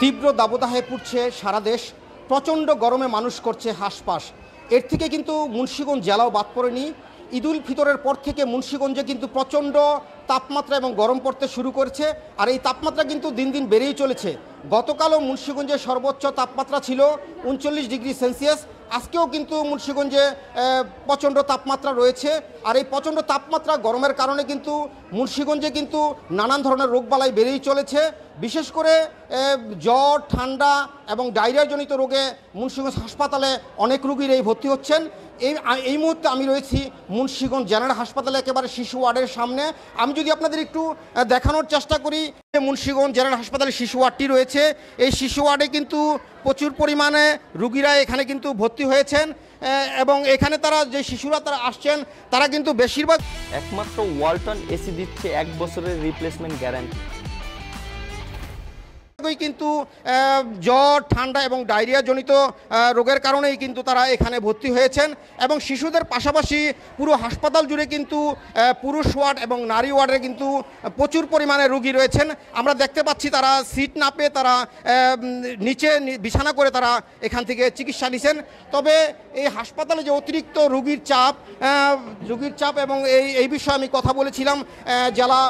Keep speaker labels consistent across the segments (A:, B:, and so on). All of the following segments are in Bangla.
A: তীব্র দাবদাহে পুড়ছে সারা দেশ প্রচণ্ড গরমে মানুষ করছে হাসপাস এর থেকে কিন্তু মুন্সীগঞ্জ জেলাও বাদ পড়েনি ঈদুল ফিতরের পর থেকে মুন্সীগঞ্জে কিন্তু প্রচণ্ড তাপমাত্রা এবং গরম পড়তে শুরু করেছে আর এই তাপমাত্রা কিন্তু দিন দিন বেড়েই চলেছে গতকালও মুন্সীগঞ্জের সর্বোচ্চ তাপমাত্রা ছিল উনচল্লিশ ডিগ্রি সেলসিয়াস আজকেও কিন্তু মুন্সীগঞ্জে প্রচণ্ড তাপমাত্রা রয়েছে আর এই প্রচণ্ড তাপমাত্রা গরমের কারণে কিন্তু মুন্সীগঞ্জে কিন্তু নানান ধরনের রোগবালাই বেড়েই চলেছে বিশেষ করে জ্বর ঠান্ডা এবং ডায়রিয়াজনিত রোগে মুন্সীগঞ্জ হাসপাতালে অনেক এই ভর্তি হচ্ছেন এই এই মুহূর্তে আমি রয়েছি মুন্সীগঞ্জ জেনারেল হাসপাতালে একেবারে শিশু ওয়ার্ডের সামনে আমি যদি আপনাদের একটু দেখানোর চেষ্টা করি মুন্সীগঞ্জ জেনারেল হাসপাতালে শিশু ওয়ার্ডটি রয়েছে এই শিশু ওয়ার্ডে কিন্তু প্রচুর পরিমাণে রুগীরা এখানে কিন্তু ভর্তি হয়েছেন এবং এখানে তারা যে শিশুরা তারা আসছেন তারা কিন্তু বেশিরভাগ একমাত্র ওয়ালটন এসি দিচ্ছে এক বছরের রিপ্লেসমেন্ট গ্যারান্টি অনেকেই কিন্তু জ্বর ঠান্ডা এবং ডায়রিয়াজনিত রোগের কারণেই কিন্তু তারা এখানে ভর্তি হয়েছেন এবং শিশুদের পাশাপাশি পুরো হাসপাতাল জুড়ে কিন্তু পুরুষ ওয়ার্ড এবং নারী ওয়ার্ডে কিন্তু প্রচুর পরিমাণে রুগী রয়েছেন আমরা দেখতে পাচ্ছি তারা সিট না পেয়ে তারা নিচে বিছানা করে তারা এখান থেকে চিকিৎসা নিছেন তবে এই হাসপাতালে যে অতিরিক্ত রুগীর চাপ রুগীর চাপ এবং এই এই বিষয়ে আমি কথা বলেছিলাম জেলা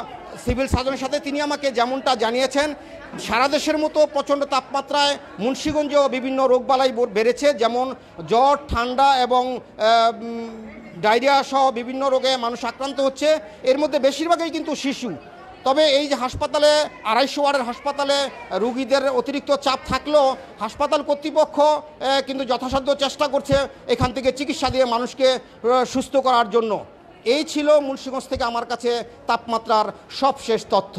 A: সিভিল সার্জনের সাথে তিনি আমাকে যেমনটা জানিয়েছেন সারা দেশের মতো প্রচণ্ড তাপমাত্রায় মুন্সীগঞ্জেও বিভিন্ন রোগবালাই বেড়েছে যেমন জ্বর ঠান্ডা এবং ডায়রিয়া সহ বিভিন্ন রোগে মানুষ আক্রান্ত হচ্ছে এর মধ্যে বেশিরভাগই কিন্তু শিশু তবে এই যে হাসপাতালে আড়াইশো ওয়ার্ডের হাসপাতালে রুগীদের অতিরিক্ত চাপ থাকলেও হাসপাতাল কর্তৃপক্ষ কিন্তু যথাসাধ্য চেষ্টা করছে এখান থেকে চিকিৎসা দিয়ে মানুষকে সুস্থ করার জন্য এই ছিল মুন্সিগঞ্জ থেকে আমার কাছে তাপমাত্রার সবশেষ তথ্য